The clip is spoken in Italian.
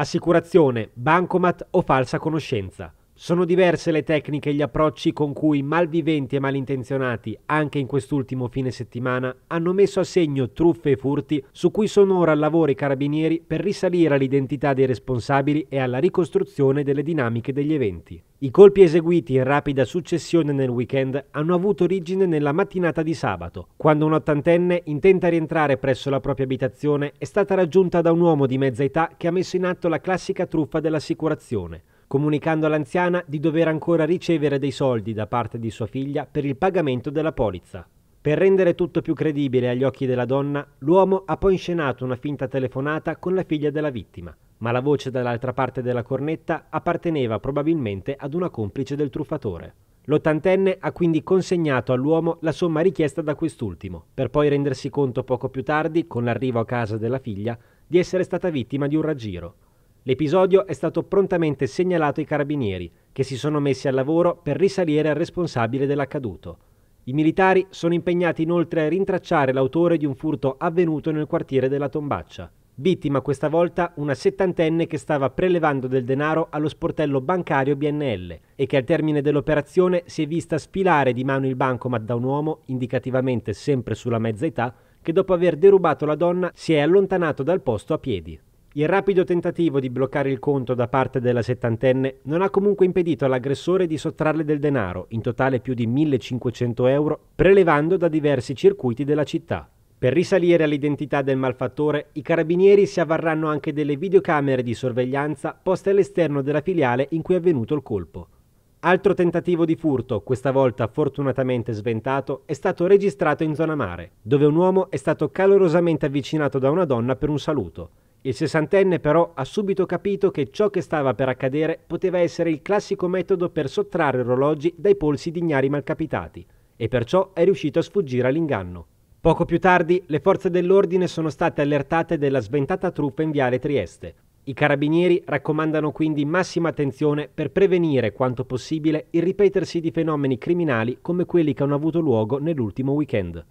assicurazione, bancomat o falsa conoscenza. Sono diverse le tecniche e gli approcci con cui malviventi e malintenzionati, anche in quest'ultimo fine settimana, hanno messo a segno truffe e furti su cui sono ora al lavoro i carabinieri per risalire all'identità dei responsabili e alla ricostruzione delle dinamiche degli eventi. I colpi eseguiti in rapida successione nel weekend hanno avuto origine nella mattinata di sabato, quando un'ottantenne intenta rientrare presso la propria abitazione è stata raggiunta da un uomo di mezza età che ha messo in atto la classica truffa dell'assicurazione comunicando all'anziana di dover ancora ricevere dei soldi da parte di sua figlia per il pagamento della polizza. Per rendere tutto più credibile agli occhi della donna, l'uomo ha poi inscenato una finta telefonata con la figlia della vittima, ma la voce dall'altra parte della cornetta apparteneva probabilmente ad una complice del truffatore. L'ottantenne ha quindi consegnato all'uomo la somma richiesta da quest'ultimo, per poi rendersi conto poco più tardi, con l'arrivo a casa della figlia, di essere stata vittima di un raggiro. L'episodio è stato prontamente segnalato ai carabinieri, che si sono messi al lavoro per risalire al responsabile dell'accaduto. I militari sono impegnati inoltre a rintracciare l'autore di un furto avvenuto nel quartiere della Tombaccia. Vittima questa volta una settantenne che stava prelevando del denaro allo sportello bancario BNL e che al termine dell'operazione si è vista spilare di mano il bancomat da un uomo, indicativamente sempre sulla mezza età, che dopo aver derubato la donna si è allontanato dal posto a piedi. Il rapido tentativo di bloccare il conto da parte della settantenne non ha comunque impedito all'aggressore di sottrarle del denaro, in totale più di 1500 euro, prelevando da diversi circuiti della città. Per risalire all'identità del malfattore, i carabinieri si avvarranno anche delle videocamere di sorveglianza poste all'esterno della filiale in cui è avvenuto il colpo. Altro tentativo di furto, questa volta fortunatamente sventato, è stato registrato in zona mare, dove un uomo è stato calorosamente avvicinato da una donna per un saluto. Il sessantenne però ha subito capito che ciò che stava per accadere poteva essere il classico metodo per sottrarre orologi dai polsi di ignari malcapitati e perciò è riuscito a sfuggire all'inganno. Poco più tardi le forze dell'ordine sono state allertate della sventata truffa in Viale Trieste. I carabinieri raccomandano quindi massima attenzione per prevenire quanto possibile il ripetersi di fenomeni criminali come quelli che hanno avuto luogo nell'ultimo weekend.